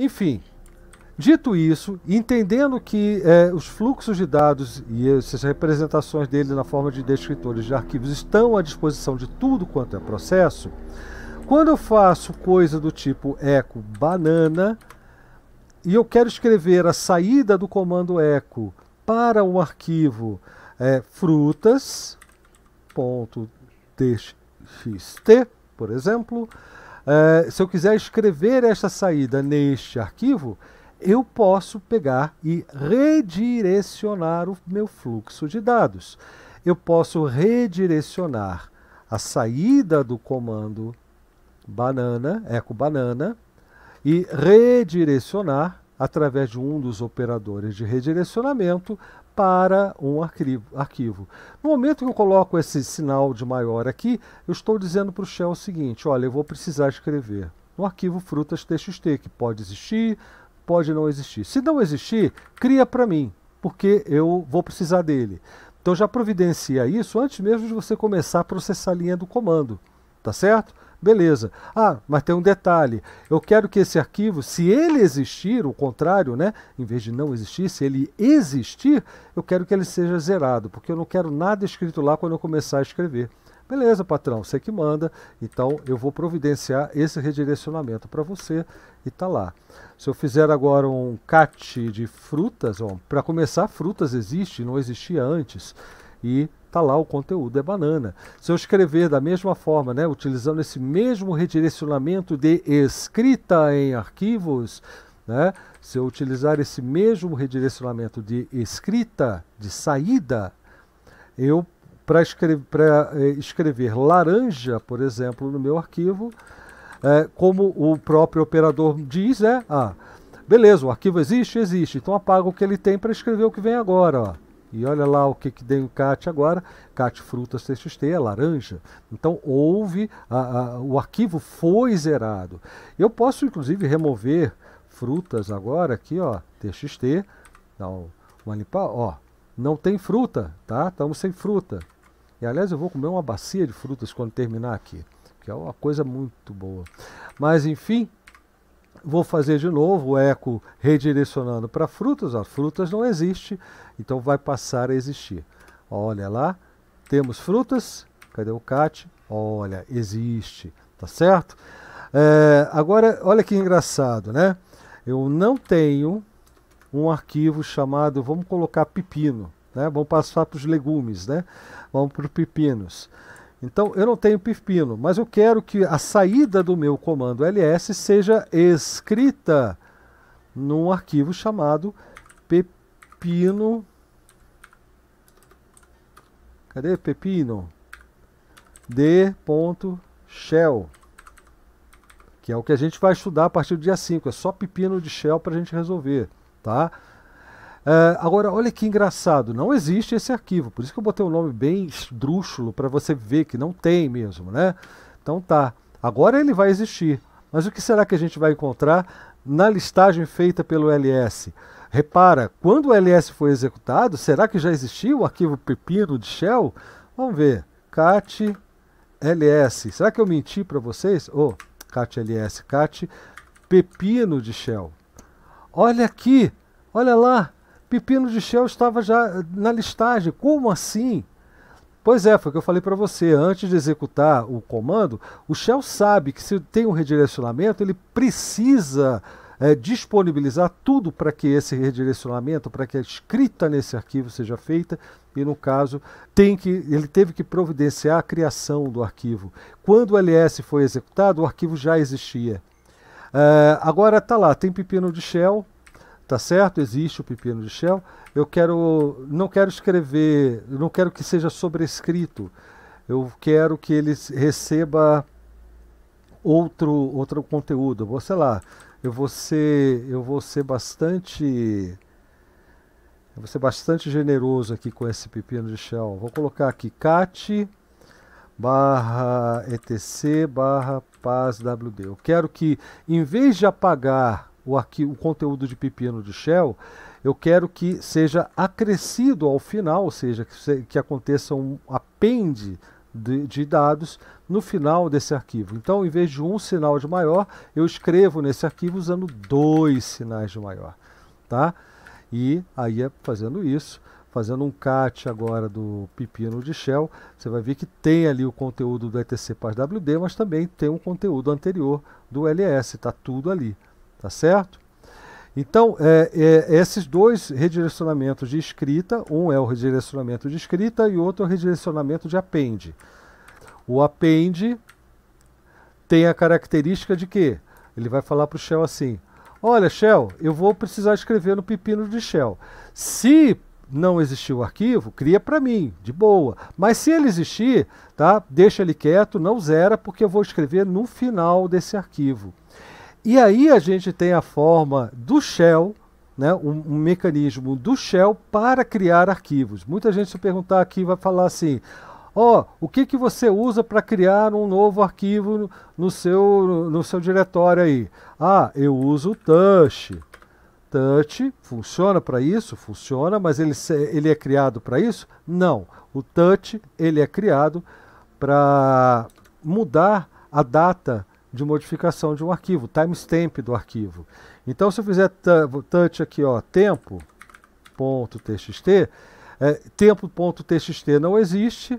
Enfim, dito isso, entendendo que é, os fluxos de dados e essas representações deles na forma de descritores de arquivos estão à disposição de tudo quanto é processo, quando eu faço coisa do tipo eco banana e eu quero escrever a saída do comando eco para um arquivo é, frutas.txt, por exemplo, Uh, se eu quiser escrever esta saída neste arquivo, eu posso pegar e redirecionar o meu fluxo de dados. Eu posso redirecionar a saída do comando banana, eco banana, e redirecionar através de um dos operadores de redirecionamento para um arquivo, arquivo. No momento que eu coloco esse sinal de maior aqui, eu estou dizendo para o Shell o seguinte, olha, eu vou precisar escrever no arquivo frutas.txt, que pode existir, pode não existir. Se não existir, cria para mim, porque eu vou precisar dele. Então já providencia isso antes mesmo de você começar a processar a linha do comando, tá certo? Beleza. Ah, mas tem um detalhe. Eu quero que esse arquivo, se ele existir, o contrário, né? Em vez de não existir, se ele existir, eu quero que ele seja zerado, porque eu não quero nada escrito lá quando eu começar a escrever. Beleza, patrão, você que manda. Então eu vou providenciar esse redirecionamento para você e tá lá. Se eu fizer agora um cat de frutas, para começar, frutas existe, não existia antes. E tá lá o conteúdo é banana. Se eu escrever da mesma forma, né, utilizando esse mesmo redirecionamento de escrita em arquivos, né, se eu utilizar esse mesmo redirecionamento de escrita, de saída, eu para escrever, eh, escrever laranja, por exemplo, no meu arquivo, eh, como o próprio operador diz, é, ah, beleza, o arquivo existe, existe, então apaga o que ele tem para escrever o que vem agora. Ó. E olha lá o que, que deu o CAT agora, CAT Frutas TXT, é laranja. Então houve, a, a, o arquivo foi zerado. Eu posso inclusive remover frutas agora aqui, ó, TXT, dá uma limpa, ó, não tem fruta, tá? Estamos sem fruta. E aliás eu vou comer uma bacia de frutas quando terminar aqui, que é uma coisa muito boa. Mas enfim, Vou fazer de novo o eco redirecionando para frutas. As frutas não existe, então vai passar a existir. Olha lá, temos frutas. Cadê o cat? Olha, existe, tá certo? É, agora, olha que engraçado, né? Eu não tenho um arquivo chamado, vamos colocar pepino, né? Vamos passar para os legumes, né? Vamos para os pepinos. Então eu não tenho pepino, mas eu quero que a saída do meu comando ls seja escrita num arquivo chamado pepino. Cadê pepino? d.shell, que é o que a gente vai estudar a partir do dia 5. É só pepino de shell para a gente resolver, tá? Uh, agora, olha que engraçado, não existe esse arquivo, por isso que eu botei um nome bem esdrúxulo para você ver que não tem mesmo, né? Então tá, agora ele vai existir. Mas o que será que a gente vai encontrar na listagem feita pelo LS? Repara, quando o LS foi executado, será que já existia o arquivo pepino de shell? Vamos ver, cat ls. Será que eu menti para vocês? Oh, cat ls, cat pepino de shell. Olha aqui, olha lá, Pepino de Shell estava já na listagem. Como assim? Pois é, foi o que eu falei para você. Antes de executar o comando, o Shell sabe que se tem um redirecionamento, ele precisa é, disponibilizar tudo para que esse redirecionamento, para que a escrita nesse arquivo seja feita. E no caso, tem que, ele teve que providenciar a criação do arquivo. Quando o LS foi executado, o arquivo já existia. É, agora está lá, tem pepino de shell, tá certo? Existe o pepino de Shell. Eu quero, não quero escrever, não quero que seja sobrescrito. Eu quero que ele receba outro outro conteúdo. vou, sei lá, eu vou ser, eu vou ser bastante eu vou ser bastante generoso aqui com esse pepino de Shell. Vou colocar aqui cat barra etc barra paz wd. Eu quero que, em vez de apagar o, arquivo, o conteúdo de pepino de shell, eu quero que seja acrescido ao final, ou seja, que, se, que aconteça um append de, de, dados no final desse arquivo. Então, em vez de um sinal de maior, eu escrevo nesse arquivo usando dois sinais de maior. Tá? E aí, é fazendo isso, fazendo um cat agora do pepino de shell, você vai ver que tem ali o conteúdo do etc.wd, mas também tem o um conteúdo anterior do ls, está tudo ali. Tá certo? Então, é, é, esses dois redirecionamentos de escrita, um é o redirecionamento de escrita e outro é o redirecionamento de append. O append tem a característica de que ele vai falar para o shell assim: Olha, shell, eu vou precisar escrever no pepino de shell. Se não existir o arquivo, cria para mim, de boa. Mas se ele existir, tá? Deixa ele quieto, não zera, porque eu vou escrever no final desse arquivo. E aí a gente tem a forma do shell, né, um, um, mecanismo do shell para criar arquivos. Muita gente se perguntar aqui vai falar assim, ó, oh, o que, que você usa para criar um novo arquivo no, seu, no seu diretório aí? Ah, eu uso o touch. Touch funciona para isso? Funciona, mas ele, ele é criado para isso? Não. O touch ele é criado para mudar a data de modificação de um arquivo, timestamp do arquivo. Então, se eu fizer touch aqui, ó, tempo.txt, é, tempo.txt não existe,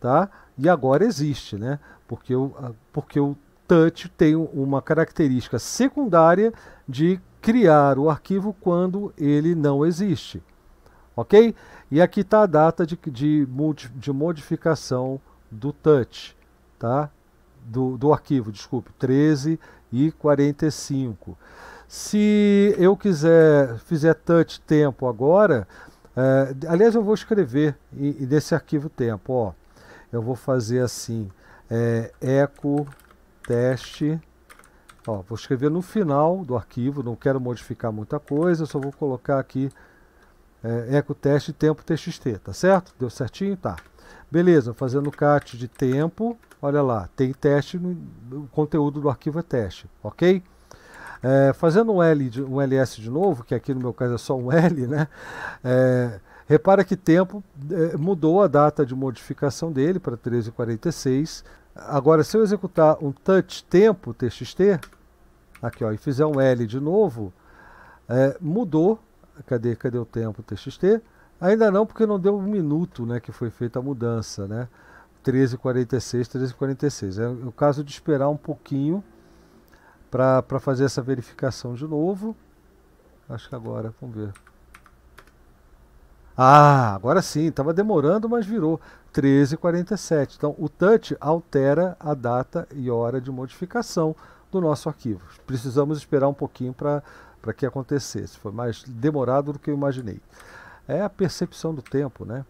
tá? E agora existe, né? Porque, o porque o touch tem uma característica secundária de criar o arquivo quando ele não existe. Ok? E aqui está a data de, de, de modificação do touch, tá? do, do arquivo, desculpe, 13 e 45. Se eu quiser, fizer touch tempo agora, é, aliás, eu vou escrever e, e nesse arquivo tempo, ó, eu vou fazer assim, é, eco teste, ó, vou escrever no final do arquivo, não quero modificar muita coisa, só vou colocar aqui é, eco teste tempo txt, tá certo? Deu certinho? Tá. Beleza, fazendo cat de tempo. Olha lá, tem teste, o conteúdo do arquivo é teste, ok? É, fazendo um, L de, um LS de novo, que aqui no meu caso é só um L, né? É, repara que tempo é, mudou a data de modificação dele para 13h46. Agora, se eu executar um touch tempo txt, aqui ó, e fizer um L de novo, é, mudou, cadê, cadê o tempo txt? Ainda não, porque não deu um minuto né, que foi feita a mudança, né? 13h46, 13h46. É o caso de esperar um pouquinho para fazer essa verificação de novo. Acho que agora, vamos ver. Ah, agora sim, estava demorando, mas virou 13h47. Então, o touch altera a data e hora de modificação do nosso arquivo. Precisamos esperar um pouquinho para que acontecesse. Foi mais demorado do que eu imaginei. É a percepção do tempo, né?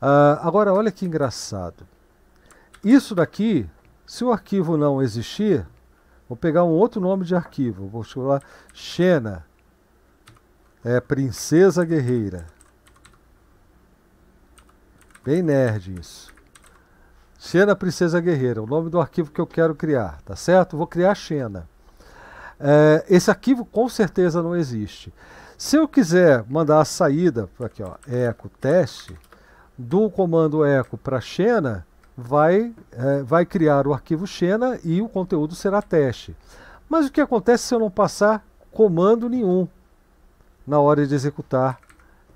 Uh, agora, olha que engraçado. Isso daqui, se o arquivo não existir, vou pegar um outro nome de arquivo, vou chamar Xena, é Princesa Guerreira. Bem nerd isso. Xena Princesa Guerreira, o nome do arquivo que eu quero criar, tá certo? Vou criar Xena. É, esse arquivo com certeza não existe. Se eu quiser mandar a saída, aqui ó, eco teste, do comando eco para Xena, vai, é, vai criar o arquivo Xena e o conteúdo será teste. Mas o que acontece se eu não passar comando nenhum na hora de executar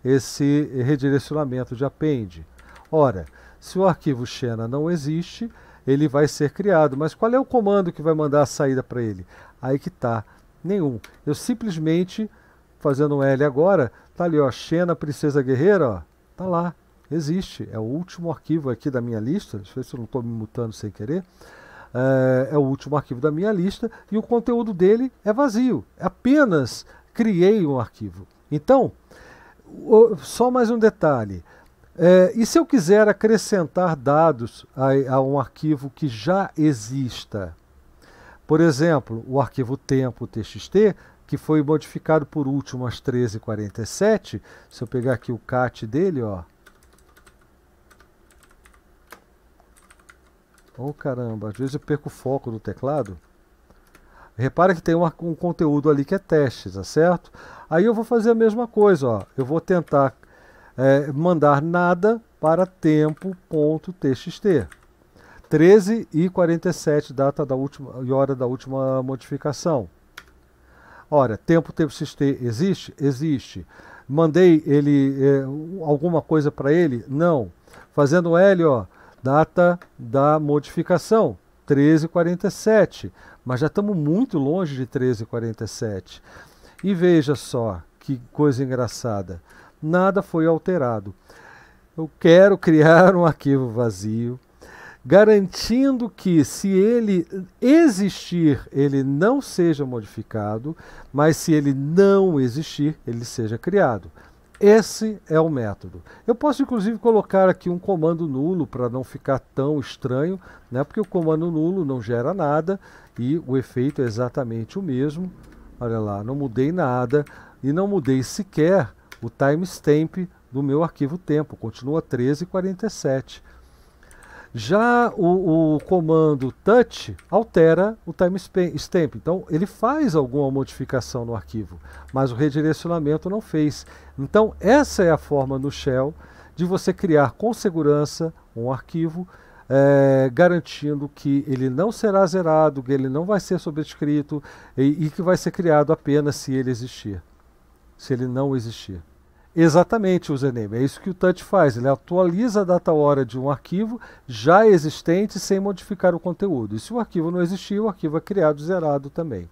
esse redirecionamento de append? Ora, se o arquivo Xena não existe, ele vai ser criado. Mas qual é o comando que vai mandar a saída para ele? Aí que está. Nenhum. Eu simplesmente fazendo um L agora, tá ali, ó, Xena Princesa Guerreira, ó, tá lá, existe, é o último arquivo aqui da minha lista, deixa eu ver se eu não estou me mutando sem querer, é, é, o último arquivo da minha lista e o conteúdo dele é vazio, apenas criei um arquivo. Então, só mais um detalhe, é, e se eu quiser acrescentar dados a, a um arquivo que já exista? Por exemplo, o arquivo tempo.txt que foi modificado por último às 13h47. Se eu pegar aqui o cat dele, ó. Oh caramba, às vezes eu perco o foco do teclado. Repara que tem uma, um conteúdo ali que é teste, tá certo? Aí eu vou fazer a mesma coisa, ó. Eu vou tentar é, mandar nada para tempo.txt. 13 e 47, data da última e hora da última modificação. Olha, tempo TXT existe? Existe. Mandei ele eh, alguma coisa para ele? Não. Fazendo L, ó, data da modificação, 1347. Mas já estamos muito longe de 1347. E veja só que coisa engraçada. Nada foi alterado. Eu quero criar um arquivo vazio garantindo que, se ele existir, ele não seja modificado, mas se ele não existir, ele seja criado. Esse é o método. Eu posso inclusive colocar aqui um comando nulo para não ficar tão estranho, né? porque o comando nulo não gera nada e o efeito é exatamente o mesmo. Olha lá, não mudei nada e não mudei sequer o timestamp do meu arquivo tempo, continua 13h47. Já o, o comando touch altera o time stamp. então ele faz alguma modificação no arquivo, mas o redirecionamento não fez. Então essa é a forma no shell de você criar com segurança um arquivo, é, garantindo que ele não será zerado, que ele não vai ser sobrescrito e, e que vai ser criado apenas se ele existir, se ele não existir. Exatamente, username. É isso que o touch faz. Ele atualiza a data hora de um arquivo já existente sem modificar o conteúdo. E se o arquivo não existir, o arquivo é criado zerado também.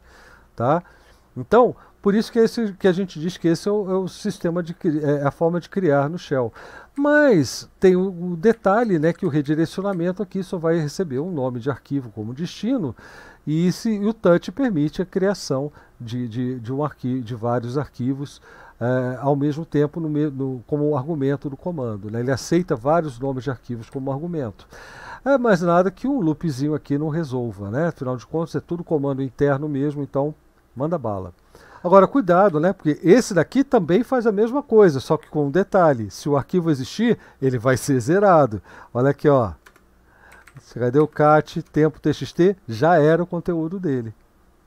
Tá? Então, por isso que, esse, que a gente diz que esse é o, é o sistema de é, é a forma de criar no Shell. Mas tem o, o detalhe né, que o redirecionamento aqui só vai receber um nome de arquivo como destino e se o touch permite a criação de, de, de, um arquivo, de vários arquivos Uh, ao mesmo tempo no, no, como argumento do comando. Né? Ele aceita vários nomes de arquivos como argumento. É mais nada que um loopzinho aqui não resolva, né? Afinal de contas, é tudo comando interno mesmo, então manda bala. Agora, cuidado, né? Porque esse daqui também faz a mesma coisa, só que com um detalhe. Se o arquivo existir, ele vai ser zerado. Olha aqui, ó. Cadê o cat, tempo txt? Já era o conteúdo dele.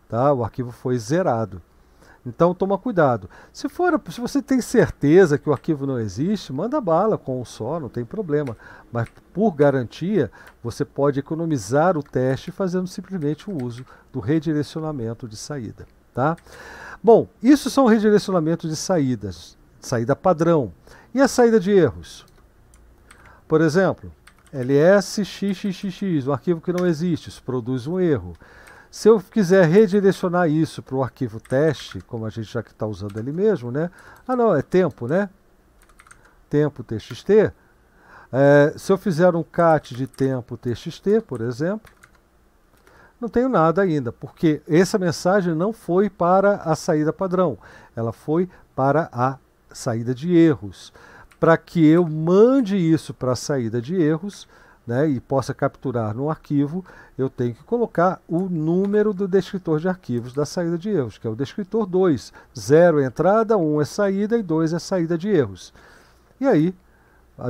Tá? O arquivo foi zerado. Então toma cuidado. Se for, se você tem certeza que o arquivo não existe, manda bala com um só, não tem problema. Mas por garantia, você pode economizar o teste fazendo simplesmente o uso do redirecionamento de saída, tá? Bom, isso são redirecionamentos de saídas, saída padrão. E a saída de erros? Por exemplo, ls um arquivo que não existe, isso produz um erro. Se eu quiser redirecionar isso para o arquivo teste, como a gente já está usando ele mesmo, né? Ah, não, é tempo, né? Tempo txt. É, se eu fizer um cat de tempo txt, por exemplo, não tenho nada ainda, porque essa mensagem não foi para a saída padrão, ela foi para a saída de erros. Para que eu mande isso para a saída de erros, né, e possa capturar no arquivo, eu tenho que colocar o número do descritor de arquivos da saída de erros, que é o descritor 2. 0 é entrada, 1 um é saída e 2 é saída de erros. E aí,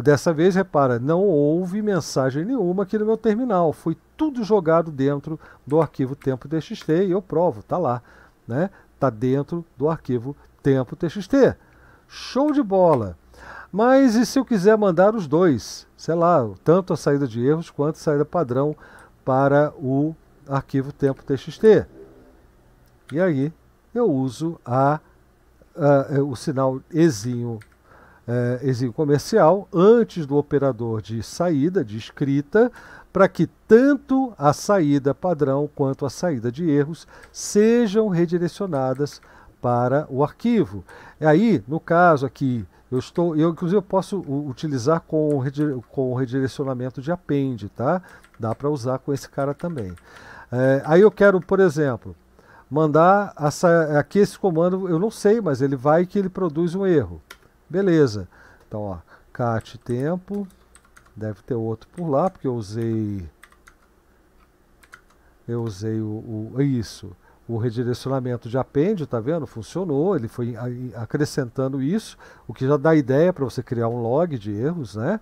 dessa vez, repara, não houve mensagem nenhuma aqui no meu terminal, foi tudo jogado dentro do arquivo tempo.txt e eu provo, está lá, está né, tá dentro do arquivo tempo.txt. Show de bola! Mas e se eu quiser mandar os dois? Sei lá, tanto a saída de erros quanto a saída padrão para o arquivo tempo.txt. E aí eu uso a, a é, o sinal exinho, é, comercial antes do operador de saída, de escrita, para que tanto a saída padrão quanto a saída de erros sejam redirecionadas para o arquivo. E aí, no caso aqui, eu estou, eu inclusive eu posso utilizar com o, redire, com o redirecionamento de append, tá? Dá para usar com esse cara também. É, aí eu quero, por exemplo, mandar essa, aqui esse comando, eu não sei, mas ele vai que ele produz um erro. Beleza. Então, ó, cat tempo, deve ter outro por lá, porque eu usei eu usei o, o isso o redirecionamento de apêndio, tá vendo? Funcionou, ele foi acrescentando isso, o que já dá ideia para você criar um log de erros, né?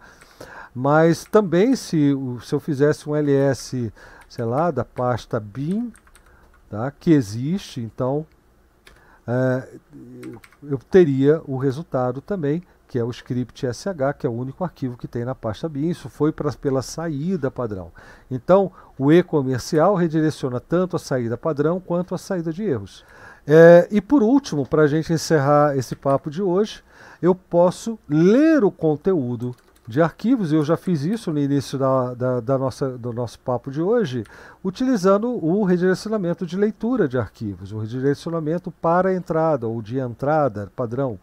Mas também se, se eu fizesse um ls, sei lá, da pasta bin, tá? que existe, então uh, eu teria o resultado também, que é o script SH, que é o único arquivo que tem na pasta bin. Isso foi pra, pela saída padrão. Então, o E comercial redireciona tanto a saída padrão quanto a saída de erros. É, e por último, para a gente encerrar esse papo de hoje, eu posso ler o conteúdo de arquivos, eu já fiz isso no início da, da, da nossa, do nosso papo de hoje, utilizando o redirecionamento de leitura de arquivos, o redirecionamento para entrada ou de entrada padrão.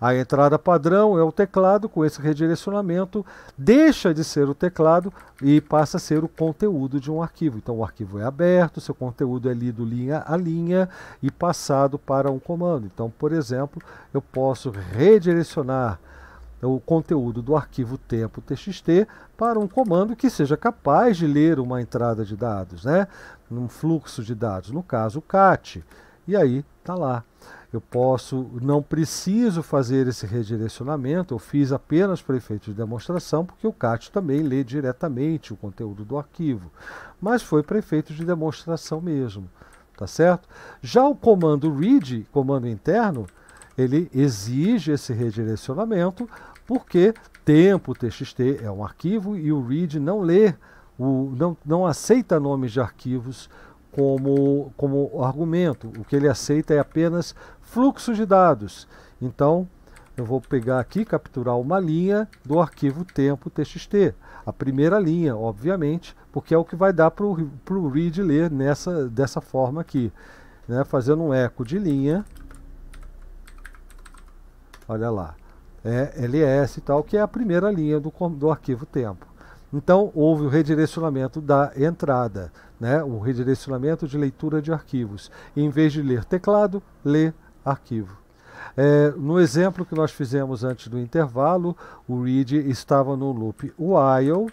A entrada padrão é o teclado, com esse redirecionamento, deixa de ser o teclado e passa a ser o conteúdo de um arquivo. Então, o arquivo é aberto, seu conteúdo é lido linha a linha e passado para um comando. Então, por exemplo, eu posso redirecionar é o conteúdo do arquivo tempo.txt para um comando que seja capaz de ler uma entrada de dados, né? Um fluxo de dados, no caso o cat. E aí está lá. Eu posso, não preciso fazer esse redirecionamento, eu fiz apenas para efeito de demonstração, porque o cat também lê diretamente o conteúdo do arquivo. Mas foi para efeito de demonstração mesmo, tá certo? Já o comando read, comando interno, ele exige esse redirecionamento porque tempo txt é um arquivo e o read não lê, o, não, não aceita nomes de arquivos como, como argumento. O que ele aceita é apenas fluxo de dados. Então, eu vou pegar aqui, capturar uma linha do arquivo tempo txt. A primeira linha, obviamente, porque é o que vai dar para o read ler nessa, dessa forma aqui. Né? Fazendo um eco de linha. Olha lá é, LS e tal, que é a primeira linha do, do arquivo tempo. Então, houve o redirecionamento da entrada, né? o redirecionamento de leitura de arquivos. em vez de ler teclado, lê arquivo. É, no exemplo que nós fizemos antes do intervalo, o read estava no loop while,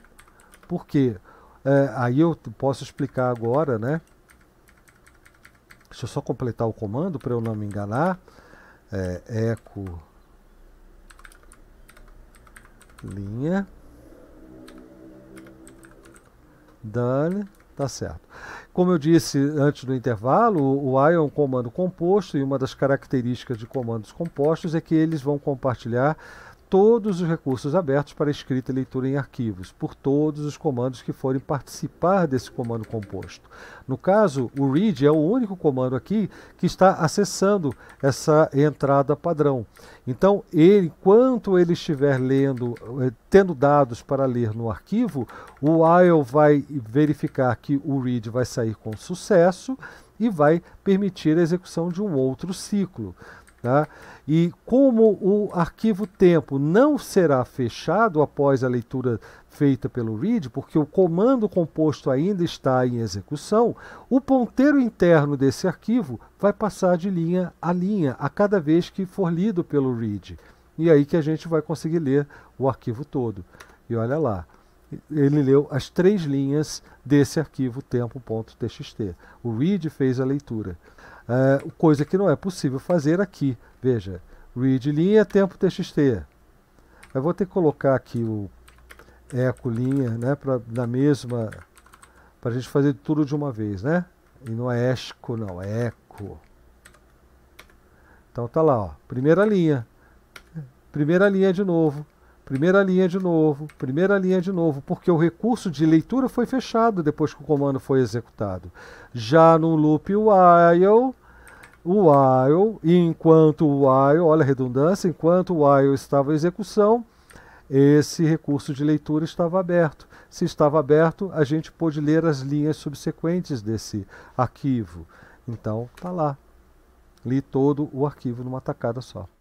porque é, aí eu posso explicar agora, né? Deixa eu só completar o comando para eu não me enganar. É, echo linha done, tá certo. Como eu disse antes do intervalo, o I é um comando composto e uma das características de comandos compostos é que eles vão compartilhar todos os recursos abertos para escrita e leitura em arquivos, por todos os comandos que forem participar desse comando composto. No caso, o read é o único comando aqui que está acessando essa entrada padrão. Então, ele, enquanto ele estiver lendo, eh, tendo dados para ler no arquivo, o while vai verificar que o read vai sair com sucesso e vai permitir a execução de um outro ciclo. Tá? E como o arquivo tempo não será fechado após a leitura feita pelo read, porque o comando composto ainda está em execução, o ponteiro interno desse arquivo vai passar de linha a linha a cada vez que for lido pelo read. E aí que a gente vai conseguir ler o arquivo todo. E olha lá, ele leu as três linhas desse arquivo tempo.txt. O read fez a leitura. É, coisa que não é possível fazer aqui. Veja, read linha tempo txt. Eu vou ter que colocar aqui o eco linha, né, para na mesma, para a gente fazer tudo de uma vez, né? E não é esco, não, é eco. Então tá lá, ó, primeira linha, primeira linha de novo, primeira linha de novo, primeira linha de novo, porque o recurso de leitura foi fechado depois que o comando foi executado. Já no loop while, o while, e enquanto o while, olha a redundância, enquanto o while estava em execução, esse recurso de leitura estava aberto. Se estava aberto, a gente pôde ler as linhas subsequentes desse arquivo. Então, tá lá. Li todo o arquivo numa tacada só.